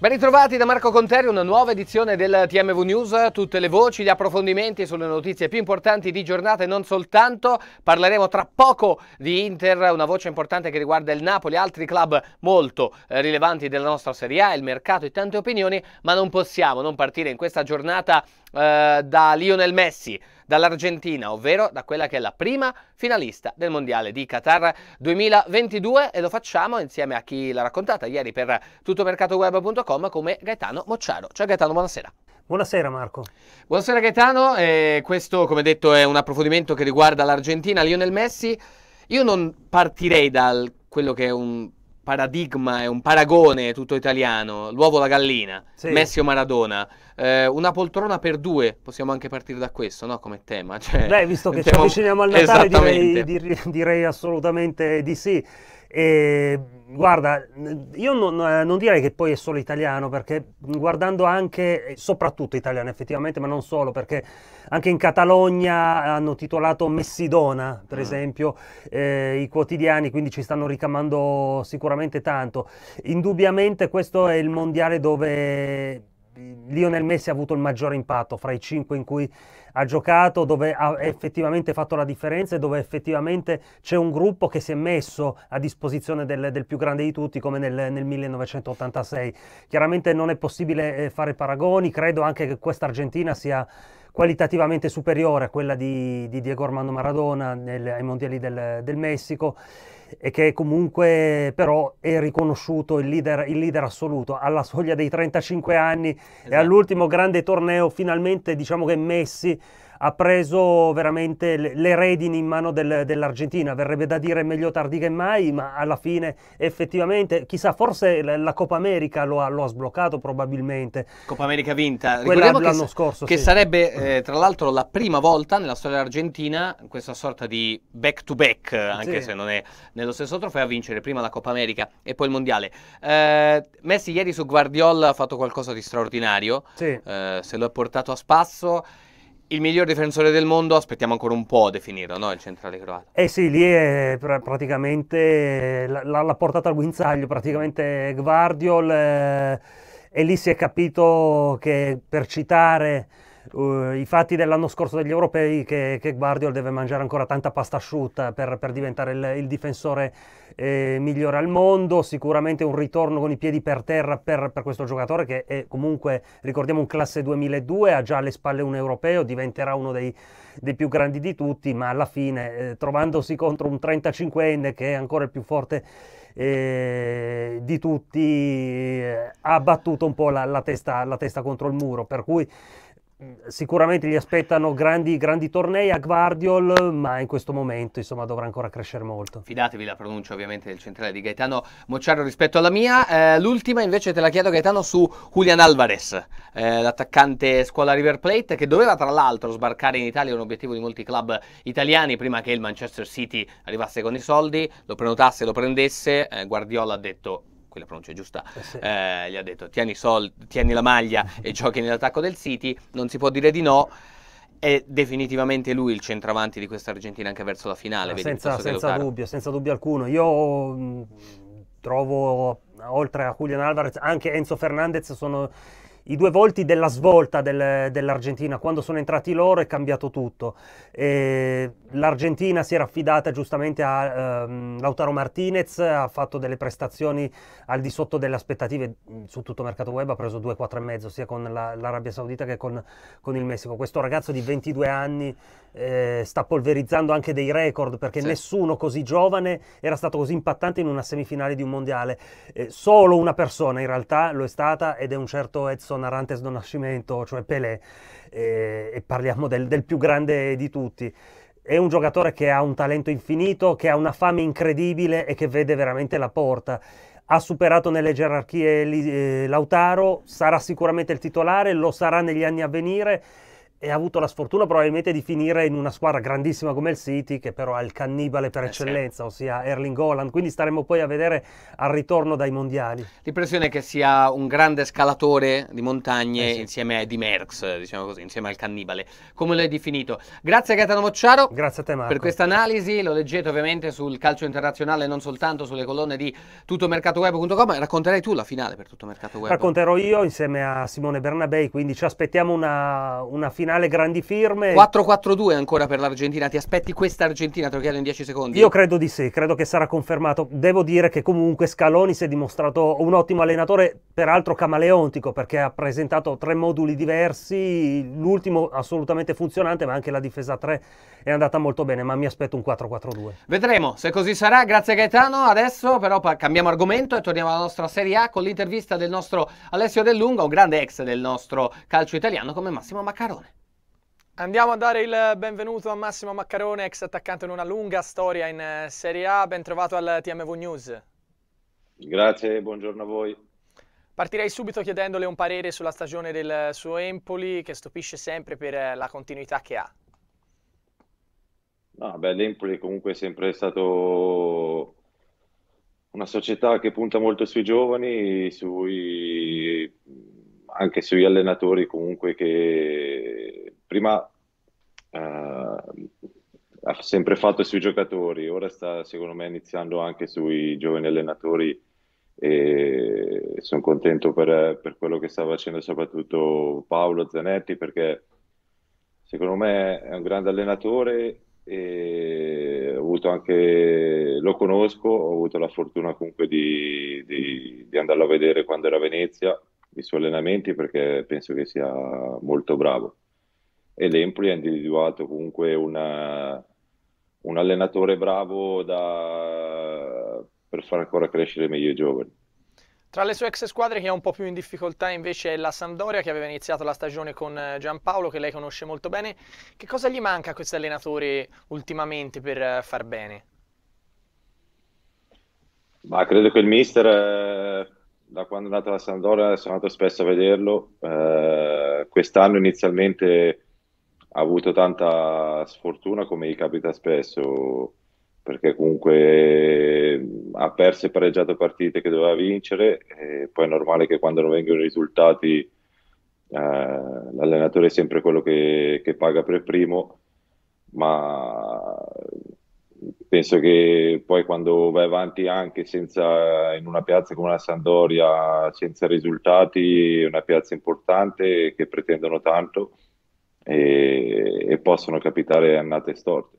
Ben ritrovati da Marco Conteri, una nuova edizione del TMV News, tutte le voci, gli approfondimenti sulle notizie più importanti di giornata e non soltanto. Parleremo tra poco di Inter, una voce importante che riguarda il Napoli, altri club molto eh, rilevanti della nostra Serie A, il mercato e tante opinioni, ma non possiamo non partire in questa giornata eh, da Lionel Messi dall'Argentina, ovvero da quella che è la prima finalista del Mondiale di Qatar 2022 e lo facciamo insieme a chi l'ha raccontata ieri per tuttomercatoweb.com come Gaetano Mocciaro. Ciao Gaetano, buonasera. Buonasera Marco. Buonasera Gaetano, eh, questo come detto è un approfondimento che riguarda l'Argentina, Lionel Messi. Io non partirei da quello che è un paradigma, e un paragone tutto italiano, l'uovo la gallina, sì. Messi o Maradona, eh, una poltrona per due, possiamo anche partire da questo, no? Come tema. Cioè, Beh, visto che ci avviciniamo al Natale direi, direi assolutamente di sì. E ehm, guarda, io non, eh, non, direi che poi è solo italiano, perché mhmm, guardando anche, eh, soprattutto italiano effettivamente, ma non solo, perché anche in Catalogna hanno titolato Messidona, per ah. esempio, eh, i quotidiani, quindi ci stanno ricamando sicuramente tanto. Indubbiamente questo è il mondiale dove eh, Lionel Messi ha avuto il maggiore impatto fra i cinque in cui ha giocato, dove ha effettivamente fatto la differenza e dove effettivamente c'è un gruppo che si è messo a disposizione del, del più grande di tutti come nel, nel 1986. Chiaramente non è possibile eh, fare paragoni, credo anche che questa Argentina sia qualitativamente superiore a quella di, di Diego Armando Maradona nel, ai mondiali del, del Messico e che comunque però è riconosciuto il leader, il leader assoluto alla soglia dei 35 anni esatto. e all'ultimo grande torneo finalmente diciamo che Messi ha preso veramente le redini in mano del, dell'Argentina, verrebbe da dire meglio tardi che mai, ma alla fine effettivamente, chissà, forse la Coppa America lo ha, lo ha sbloccato probabilmente. Coppa America vinta, ricordiamo l'anno che, scorso. Che sì. sarebbe eh, tra l'altro la prima volta nella storia argentina, questa sorta di back to back, anche sì. se non è nello stesso trofeo, a vincere prima la Coppa America e poi il Mondiale. Eh, Messi ieri su Guardiola ha fatto qualcosa di straordinario, sì. eh, se lo ha portato a spasso il miglior difensore del mondo, aspettiamo ancora un po' a definirlo, no? Il centrale croato. Eh sì, lì è pr- praticamente l'ha, l'ha portata al guinzaglio, praticamente Guardiol, eh, e lì si è capito che per citare uh, i fatti dell'anno scorso degli europei che, che Guardiol deve mangiare ancora tanta pasta asciutta per, per diventare il, il difensore eh, migliore al mondo, sicuramente un ritorno con i piedi per terra per, per questo giocatore che è comunque, ricordiamo, un classe 2002, ha già alle spalle un europeo, diventerà uno dei, dei più grandi di tutti, ma alla fine eh, trovandosi contro un 35enne che è ancora il più forte eh, di tutti, eh, ha battuto un po' la, la, testa, la testa contro il muro, per cui Mm, sicuramente gli aspettano grandi, grandi, tornei a Guardiol, ma in questo momento insomma, dovrà ancora crescere molto. Fidatevi la pronuncia ovviamente del centrale di Gaetano Mocciaro rispetto alla mia. Eh, l'ultima invece te la chiedo Gaetano su Julian Alvarez, eh, l'attaccante scuola River Plate che doveva tra l'altro sbarcare in Italia, un obiettivo di molti club italiani prima che il Manchester City arrivasse con i soldi, lo prenotasse, lo prendesse. Eh, Guardiola ha detto quella pronuncia è giusta, eh, eh, gli ha detto tieni, sol- tieni la maglia e giochi nell'attacco del City, non si può dire di no è definitivamente lui il centravanti di questa Argentina anche verso la finale. vedi, senza, senza dubbio, senza dubbio alcuno. Io mh, mm, trovo, oltre a Julian Alvarez, anche Enzo Fernandez sono i due volti della svolta del, dell'Argentina. Quando sono entrati loro è cambiato tutto. E L'Argentina si era affidata giustamente a ehm, Lautaro Martinez, ha fatto delle prestazioni al di sotto delle aspettative mm, su tutto il mercato web, ha preso 2 mezzo sia con la, l'Arabia Saudita che con, con, il Messico. Questo ragazzo di 22 anni eh, sta polverizzando anche dei record perché sì. nessuno così giovane era stato così impattante in una semifinale di un mondiale. Eh, solo una persona in realtà lo è stata ed è un certo Edson basso, narrantes do Nascimento, cioè Pelé, e, e parliamo del, del più grande di tutti è un giocatore che ha un talento infinito, che ha una fame incredibile e che vede veramente la porta. Ha superato nelle gerarchie eh, Lautaro, sarà sicuramente il titolare, lo sarà negli anni a venire e ha avuto la sfortuna probabilmente di finire in una squadra grandissima come il City, che però ha il cannibale per eh eccellenza, sì. ossia Erling Holland. Quindi staremo poi a vedere al ritorno dai mondiali. L'impressione è che sia un grande scalatore di montagne eh sì. insieme a Di Merckx, diciamo così, insieme al cannibale, come l'hai definito. Grazie a Gaetano Mocciaro. Grazie a te Marco. Per questa analisi lo leggete ovviamente sul calcio internazionale, non soltanto sulle colonne di tuttomercatoweb.com. Racconterai tu la finale per tutto mercato web. Racconterò io insieme a Simone Bernabei, quindi ci aspettiamo una, una finale finale grandi firme. 4-4-2 ancora per l'Argentina, ti aspetti questa Argentina? Te lo chiedo in 10 secondi. Io credo di sì, credo che sarà confermato. Devo dire che comunque Scaloni si è dimostrato un ottimo allenatore, peraltro camaleontico, perché ha presentato tre moduli diversi, l'ultimo assolutamente funzionante, ma anche la difesa 3 è andata molto bene, ma mi aspetto un 4-4-2. Vedremo se così sarà, grazie Gaetano. Adesso però cambiamo argomento e torniamo alla nostra Serie A con l'intervista del nostro Alessio Dell'Unga, un grande ex del nostro calcio italiano come Massimo Maccarone. Andiamo a dare il benvenuto a Massimo Maccarone, ex attaccante in una lunga storia in eh, Serie A. Ben trovato al TMV News. Grazie, buongiorno a voi. Partirei subito chiedendole un parere sulla stagione del suo Empoli, che stupisce sempre per eh, la continuità che ha. No, beh, l'Empoli comunque è sempre stato una società che punta molto sui giovani, sui... anche sugli allenatori comunque che prima eh, ha sempre fatto sui giocatori, ora sta secondo me iniziando anche sui giovani allenatori e sono contento per, per quello che sta facendo soprattutto Paolo Zanetti perché secondo me è un grande allenatore e anche, lo conosco, ho avuto la fortuna comunque di, di, di, andarlo a vedere quando era a Venezia, i suoi allenamenti perché penso che sia molto bravo e l'Empoli ha individuato comunque una, eh, un allenatore bravo da, per far ancora crescere meglio i giovani. Tra le sue ex squadre che è un po' più in difficoltà invece è la Sampdoria che aveva iniziato la stagione con eh, Giampaolo che lei conosce molto bene. Che cosa gli manca a questo allenatore ultimamente per eh, far bene? Ma credo che il mister eh, da quando è nata la Sampdoria sono andato spesso a vederlo. Eh, quest'anno inizialmente ha avuto tanta sfortuna come gli capita spesso perché comunque ha perso e pareggiato partite che doveva vincere e poi è normale che quando non vengono i risultati eh, l'allenatore è sempre quello che, che, paga per primo ma penso che poi quando vai avanti anche senza, in una piazza come la Sandoria senza risultati è una piazza importante che pretendono tanto e, e possono capitare annate storte.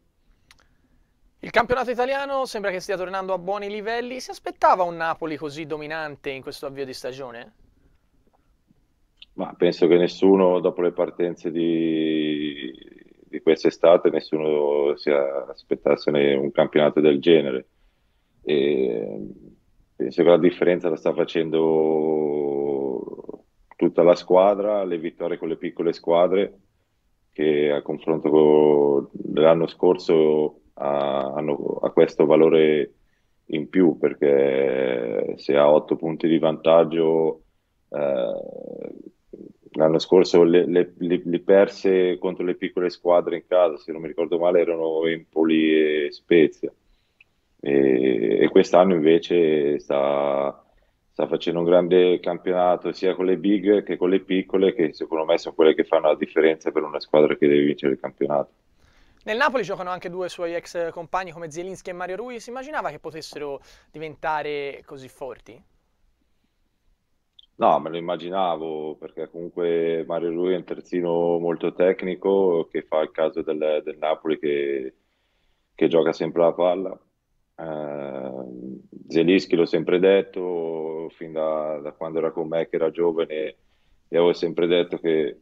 Il campionato italiano sembra che stia tornando a buoni livelli. Si aspettava un Napoli così dominante in questo avvio di stagione? Ma penso che nessuno, dopo le partenze di, di quest'estate, nessuno si aspettasse un campionato del genere. E penso che la differenza la sta facendo tutta la squadra, le vittorie con le piccole squadre che a confronto con l'anno scorso ha, hanno, ha questo valore in più perché se ha 8 punti di vantaggio eh, l'anno scorso le, le, le, le, perse contro le piccole squadre in casa se non mi ricordo male erano Empoli e Spezia e, e quest'anno invece sta sta facendo un grande campionato sia con le big che con le piccole, che secondo me sono quelle che fanno la differenza per una squadra che deve vincere il campionato. Nel Napoli giocano anche due suoi ex compagni come Zielinski e Mario Rui, si immaginava che potessero diventare così forti? No, me lo immaginavo perché comunque Mario Rui è un terzino molto tecnico che fa il caso del, del Napoli che, che gioca sempre la palla Uh, eh, Zelischi l'ho sempre detto, fin da, da, quando era con me, che era giovane, e avevo sempre detto che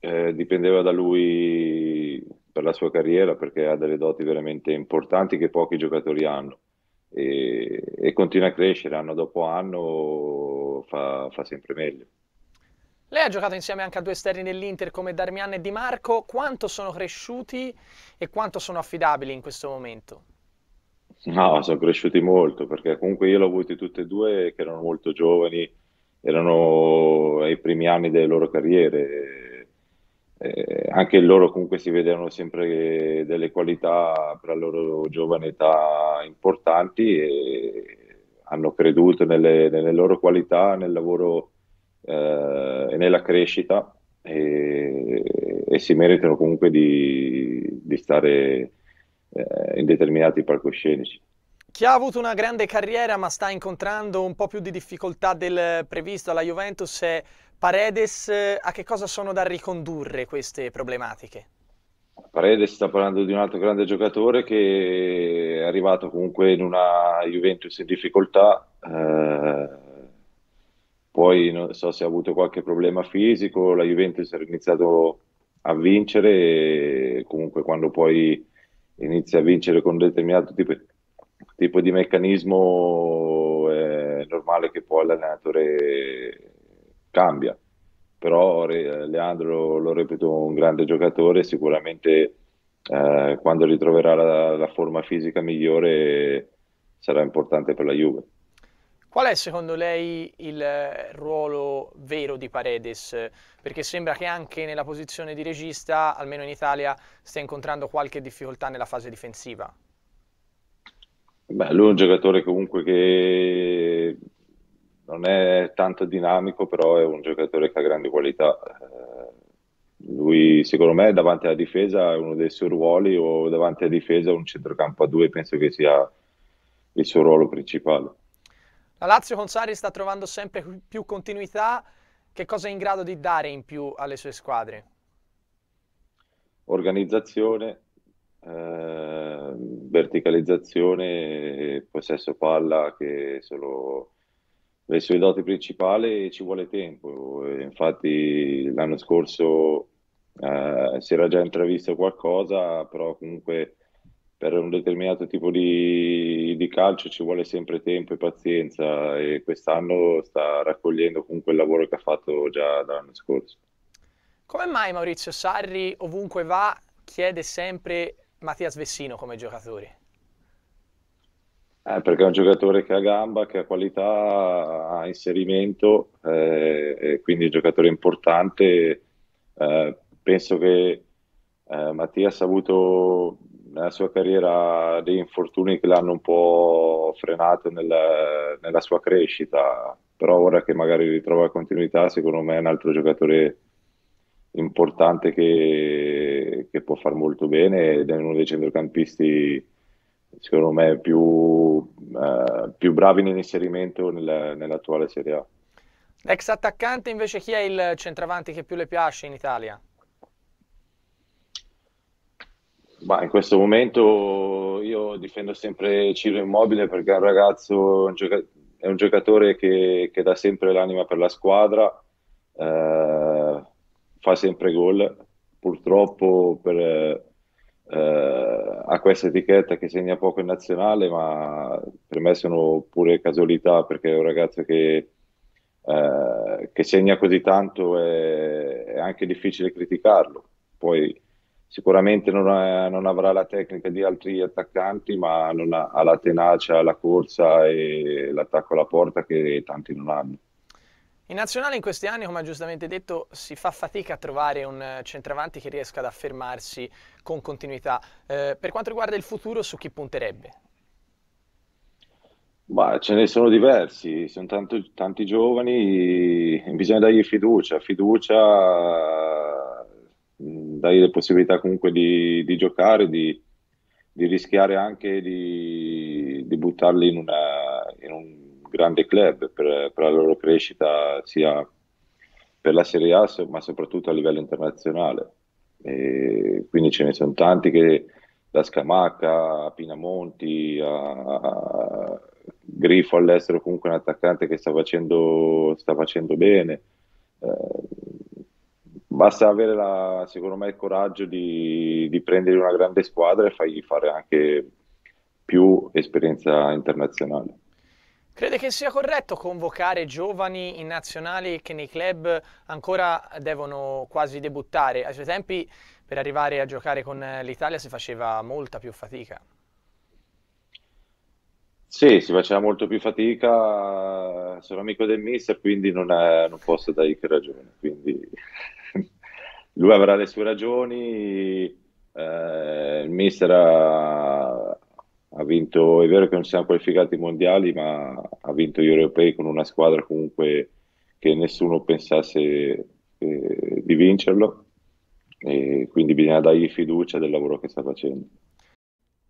eh, dipendeva da lui per la sua carriera perché ha delle doti veramente importanti che pochi giocatori hanno e, e continua a crescere anno dopo anno, fa, fa sempre meglio. Lei ha giocato insieme anche a due esterni dell'Inter come Darmian e Di Marco, quanto sono cresciuti e quanto sono affidabili in questo momento? No, sono cresciuti molto perché comunque io l'ho avuti tutte e due che erano molto giovani, erano ai primi anni delle loro carriere. Eh, anche loro comunque si vedevano sempre delle qualità per la loro giovane età importanti e hanno creduto nelle, nelle loro qualità, nel lavoro eh, e nella crescita e, e, si meritano comunque di, di stare eh, in determinati palcoscenici. Chi ha avuto una grande carriera ma sta incontrando un po' più di difficoltà del previsto alla Juventus è Paredes, eh, a che cosa sono da ricondurre queste problematiche? Paredes sta parlando di un altro grande giocatore che è arrivato comunque in una Juventus in difficoltà, eh, poi non so se ha avuto qualche problema fisico, la Juventus ha iniziato a vincere e comunque quando poi inizia a vincere con un determinato tipo, tipo di meccanismo, è normale che poi l'allenatore cambia. Però Leandro, lo ripeto, un grande giocatore, sicuramente eh, quando ritroverà la, la forma fisica migliore sarà importante per la Juve. Qual è secondo lei il eh, ruolo vero di Paredes? Perché sembra che anche nella posizione di regista, almeno in Italia, stia incontrando qualche difficoltà nella fase difensiva. Beh, lui è un giocatore comunque che non è tanto dinamico, però è un giocatore che ha grandi qualità. Eh, lui, secondo me, davanti alla difesa è uno dei suoi ruoli, o davanti alla difesa un centrocampo a due penso che sia il suo ruolo principale la Lazio con Sari sta trovando sempre più continuità, che cosa è in grado di dare in più alle sue squadre? Organizzazione, eh, verticalizzazione, possesso palla che sono le sue doti principali e ci vuole tempo. Infatti l'anno scorso eh, si era già intravisto qualcosa, però comunque per un determinato tipo di, di, calcio ci vuole sempre tempo e pazienza e quest'anno sta raccogliendo comunque il lavoro che ha fatto già dall'anno scorso. Come mai Maurizio Sarri ovunque va chiede sempre Mattias Vessino come giocatore? Eh, perché è un giocatore che ha gamba, che ha qualità, ha inserimento, eh, quindi è un giocatore importante. Eh, penso che eh, Mattias ha avuto nella sua carriera degli infortuni che l'hanno un po' frenato nel, nella sua crescita, però ora che magari ritrova continuità, secondo me è un altro giocatore importante che, che può far molto bene ed è uno dei centrocampisti secondo me più, eh, più bravi nell'inserimento nel, nell'attuale Serie A. Ex attaccante invece chi è il centravanti che più le piace in Italia? Ma in questo momento io difendo sempre Ciro Immobile perché è un ragazzo, un gioca- è un giocatore che, che, dà sempre l'anima per la squadra, eh, fa sempre gol. Purtroppo per, eh, ha questa etichetta che segna poco in nazionale, ma per me sono pure casualità perché è un ragazzo che, eh, che segna così tanto è, è anche difficile criticarlo. Poi sicuramente non, ha, eh, non, avrà la tecnica di altri attaccanti, ma ha, ha, la tenacia, la corsa e l'attacco alla porta che tanti non hanno. In nazionale in questi anni, come ha giustamente detto, si fa fatica a trovare un centravanti che riesca ad affermarsi con continuità. Eh, per quanto riguarda il futuro, su chi punterebbe? Ma ce ne sono diversi, sono tanto, tanti giovani, bisogna dargli fiducia, fiducia dargli le possibilità comunque di, di giocare, di, di, rischiare anche di, di buttarli in, una, in, un grande club per, per, la loro crescita sia per la Serie A ma soprattutto a livello internazionale. E quindi ce ne sono tanti che da Scamacca a Pinamonti a, a Grifo all'estero comunque un attaccante che sta facendo, sta facendo bene. Eh, basta avere la, secondo me il coraggio di, di, prendere una grande squadra e fargli fare anche più esperienza internazionale. Crede che sia corretto convocare giovani in nazionali che nei club ancora devono quasi debuttare? Ai suoi tempi per arrivare a giocare con l'Italia si faceva molta più fatica. Sì, si faceva molto più fatica, sono amico del mister, quindi non, è, non posso dargli che ragione. Quindi lui avrà le sue ragioni, eh, il mister ha, ha, vinto, è vero che non siamo qualificati mondiali, ma ha vinto gli europei con una squadra comunque che nessuno pensasse eh, di vincerlo, e quindi bisogna dargli fiducia del lavoro che sta facendo.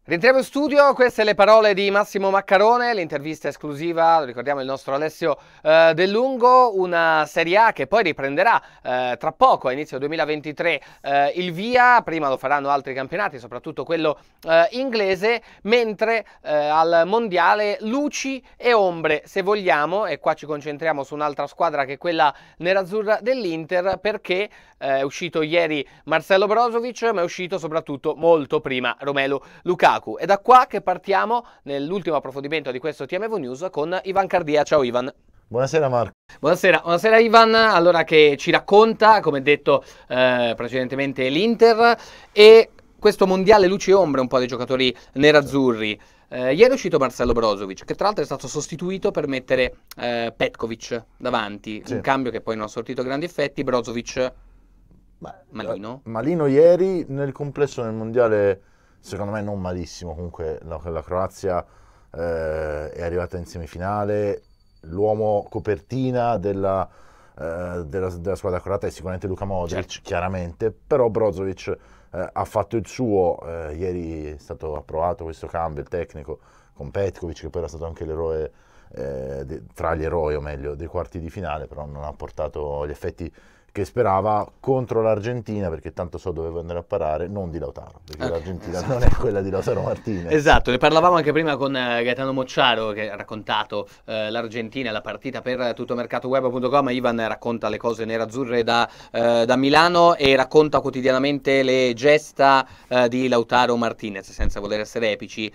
Rientriamo in studio, queste le parole di Massimo Maccarone, l'intervista esclusiva, ricordiamo il nostro Alessio eh, Del una Serie A che poi riprenderà eh, tra poco, a inizio 2023, eh, il via, prima lo faranno altri campionati, soprattutto quello eh, inglese, mentre eh, al Mondiale luci e ombre, se vogliamo, e qua ci concentriamo su un'altra squadra che è quella nerazzurra dell'Inter, perché eh, è uscito ieri Marcello Brozovic, ma è uscito soprattutto molto prima Romelu Luca. Lukaku. È da qua che partiamo nell'ultimo approfondimento di questo TMV News con Ivan Cardia. Ciao Ivan. Buonasera Marco. Buonasera, buonasera Ivan, allora che ci racconta, come detto eh, precedentemente, l'Inter e questo mondiale luci e ombre un po' dei giocatori nerazzurri. Eh, ieri è uscito Marcello Brozovic, che tra l'altro è stato sostituito per mettere eh, Petkovic davanti, sì. un cambio che poi non ha sortito grandi effetti, Brozovic Beh, Malino. Eh, malino ieri nel complesso nel mondiale secondo me non malissimo, comunque la, la Croazia eh, è arrivata in semifinale, l'uomo copertina della, eh, della, della squadra croata è sicuramente Luca Modric, certo. chiaramente, però Brozovic eh, ha fatto il suo, eh, ieri è stato approvato questo cambio, il tecnico con Petkovic che poi era stato anche l'eroe. Eh, de, tra gli eroi, o meglio, dei quarti di finale, però non ha portato gli effetti che sperava contro l'Argentina, perché tanto so dovevo andare a parare, non di Lautaro, perché okay, l'Argentina esatto. non è quella di Lautaro Martinez. Esatto, ne parlavamo anche prima con eh, Gaetano Mocciaro che ha raccontato eh, l'Argentina, la partita per tuttomercatoweb.com, Ivan racconta le cose nerazzurre da, eh, da Milano e racconta quotidianamente le gesta eh, di Lautaro Martinez, senza voler essere epici.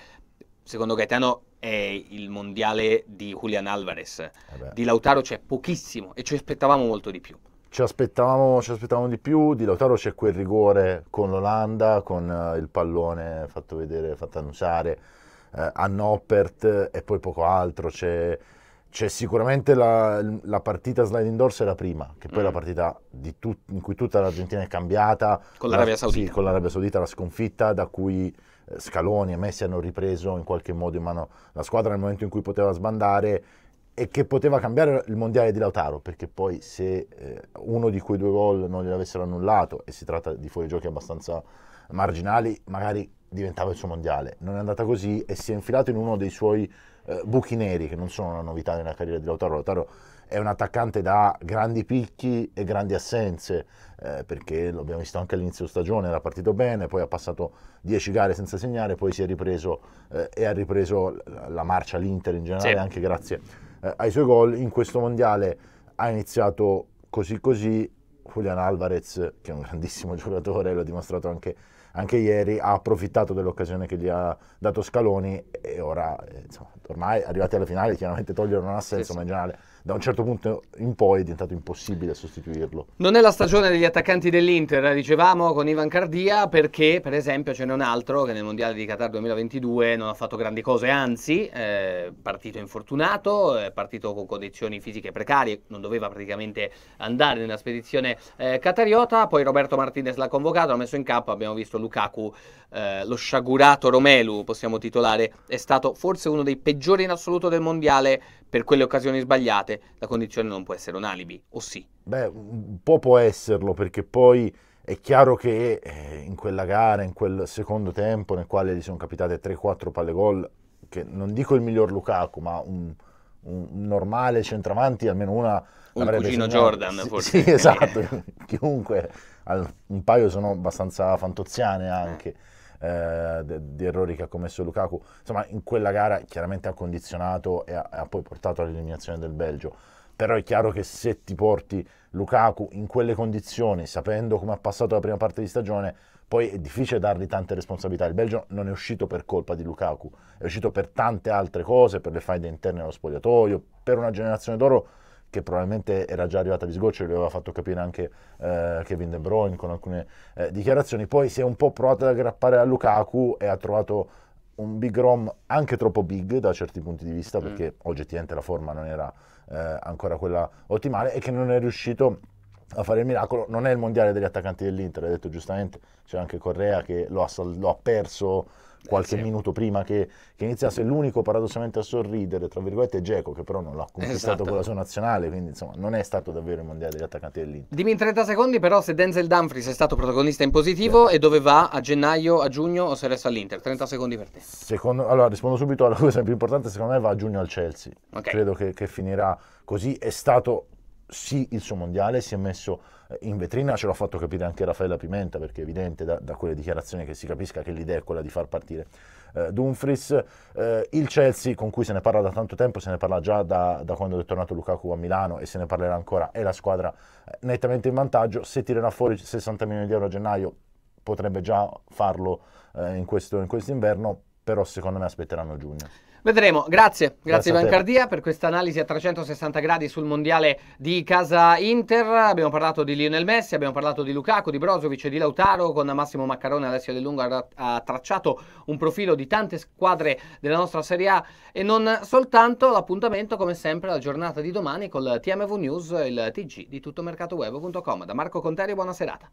Secondo Gaetano è il mondiale di Julian Alvarez, eh di Lautaro c'è pochissimo e ci aspettavamo molto di più ci aspettavamo, ci aspettavamo, di più, di Lautaro c'è quel rigore con l'Olanda, con eh, il pallone fatto vedere, fatto annunciare eh, a Noppert e poi poco altro, c'è, c'è sicuramente la, la, partita sliding doors è la prima, che poi mm. è la partita tut, in cui tutta l'Argentina è cambiata, con l'Arabia la, Saudita, sì, con l'Arabia Saudita la sconfitta da cui eh, Scaloni e Messi hanno ripreso in qualche modo in mano la squadra nel momento in cui poteva sbandare e che poteva cambiare il mondiale di Lautaro, perché poi se eh, uno di quei due gol non gliel'avessero annullato, e si tratta di fuorigiochi abbastanza marginali, magari diventava il suo mondiale. Non è andata così e si è infilato in uno dei suoi eh, buchi neri, che non sono una novità nella carriera di Lautaro. Lautaro è un attaccante da grandi picchi e grandi assenze, eh, perché lo abbiamo visto anche all'inizio stagione, era partito bene, poi ha passato 10 gare senza segnare, poi si è ripreso eh, e ha ripreso la marcia all'Inter in generale, sì. anche grazie eh, ai suoi gol. In questo mondiale ha iniziato così così. Julian Alvarez, che è un grandissimo giocatore, l'ha dimostrato anche, anche ieri, ha approfittato dell'occasione che gli ha dato Scaloni e ora, eh, insomma, ormai arrivati alla finale, chiaramente togliere non ha senso, sì, ma in generale da un certo punto in poi è diventato impossibile sostituirlo. Non è la stagione degli attaccanti dell'Inter, dicevamo con Ivan Cardia, perché per esempio ce n'è un altro che nel Mondiale di Qatar 2022 non ha fatto grandi cose, anzi è partito infortunato, è partito con condizioni fisiche precarie, non doveva praticamente andare nella spedizione eh, catariota, poi Roberto Martinez l'ha convocato, l'ha messo in campo, abbiamo visto Lukaku, eh, lo sciagurato Romelu, possiamo titolare, è stato forse uno dei peggiori in assoluto del Mondiale per quelle occasioni sbagliate la condizione non può essere un alibi, o sì? Beh, un po' può esserlo perché poi è chiaro che eh, in quella gara, in quel secondo tempo nel quale gli sono capitate 3-4 palle gol, che non dico il miglior Lukaku, ma un, un normale centravanti, almeno una... Un cugino segnato. Jordan sì, forse. Sì, esatto, chiunque, un paio sono abbastanza fantoziane anche. Eh eh, di, errori che ha commesso Lukaku. Insomma, in quella gara chiaramente ha condizionato e ha, ha poi portato all'eliminazione del Belgio. Però è chiaro che se ti porti Lukaku in quelle condizioni, sapendo come ha passato la prima parte di stagione, poi è difficile dargli tante responsabilità. Il Belgio non è uscito per colpa di Lukaku, è uscito per tante altre cose, per le faide interne allo spogliatoio, per una generazione d'oro che probabilmente era già arrivata di sgoccio, lo aveva fatto capire anche eh, Kevin De Bruyne con alcune eh, dichiarazioni, poi si è un po' provato ad aggrappare a Lukaku e ha trovato un big rom anche troppo big da certi punti di vista, mm. perché oggettivamente la forma non era eh, ancora quella ottimale e che non è riuscito a fare il miracolo. Non è il mondiale degli attaccanti dell'Inter, hai detto giustamente, c'è anche Correa che lo ha, lo ha perso qualche eh, sì. minuto prima che, che, iniziasse l'unico paradossalmente a sorridere, tra virgolette, Geco, che però non l'ha conquistato esatto. con la sua nazionale, quindi insomma non è stato davvero il mondiale degli attaccanti dell'Inter. Dimmi in 30 secondi però se Denzel Dumfries è stato protagonista in positivo sì. e dove va a gennaio, a giugno o se resta all'Inter? 30 secondi per te. Secondo, allora rispondo subito alla cosa più importante, secondo me va a giugno al Chelsea. Okay. Credo che, che finirà così, è stato sì il suo mondiale, si è messo eh, in vetrina, ce l'ha fatto capire anche Raffaella Pimenta, perché è evidente da, da quelle dichiarazioni che si capisca che l'idea è quella di far partire eh, Dumfries. Eh, il Chelsea, con cui se ne parla da tanto tempo, se ne parla già da, da, quando è tornato Lukaku a Milano e se ne parlerà ancora, è la squadra eh, nettamente in vantaggio, se tirerà fuori 60 milioni di euro a gennaio potrebbe già farlo eh, in, questo, in inverno, però secondo me aspetteranno giugno. Vedremo, grazie, grazie, grazie Ivan per questa analisi a 360 gradi sul mondiale di casa Inter. Abbiamo parlato di Lionel Messi, abbiamo parlato di Lukaku, di Brozovic e di Lautaro con Massimo Maccarone e Alessio De Lungo ha, ha tracciato un profilo di tante squadre della nostra Serie A e non soltanto. L'appuntamento come sempre la giornata di domani col TMV News, e il TG di tuttomercatoweb.com. Da Marco Conterio, buona serata.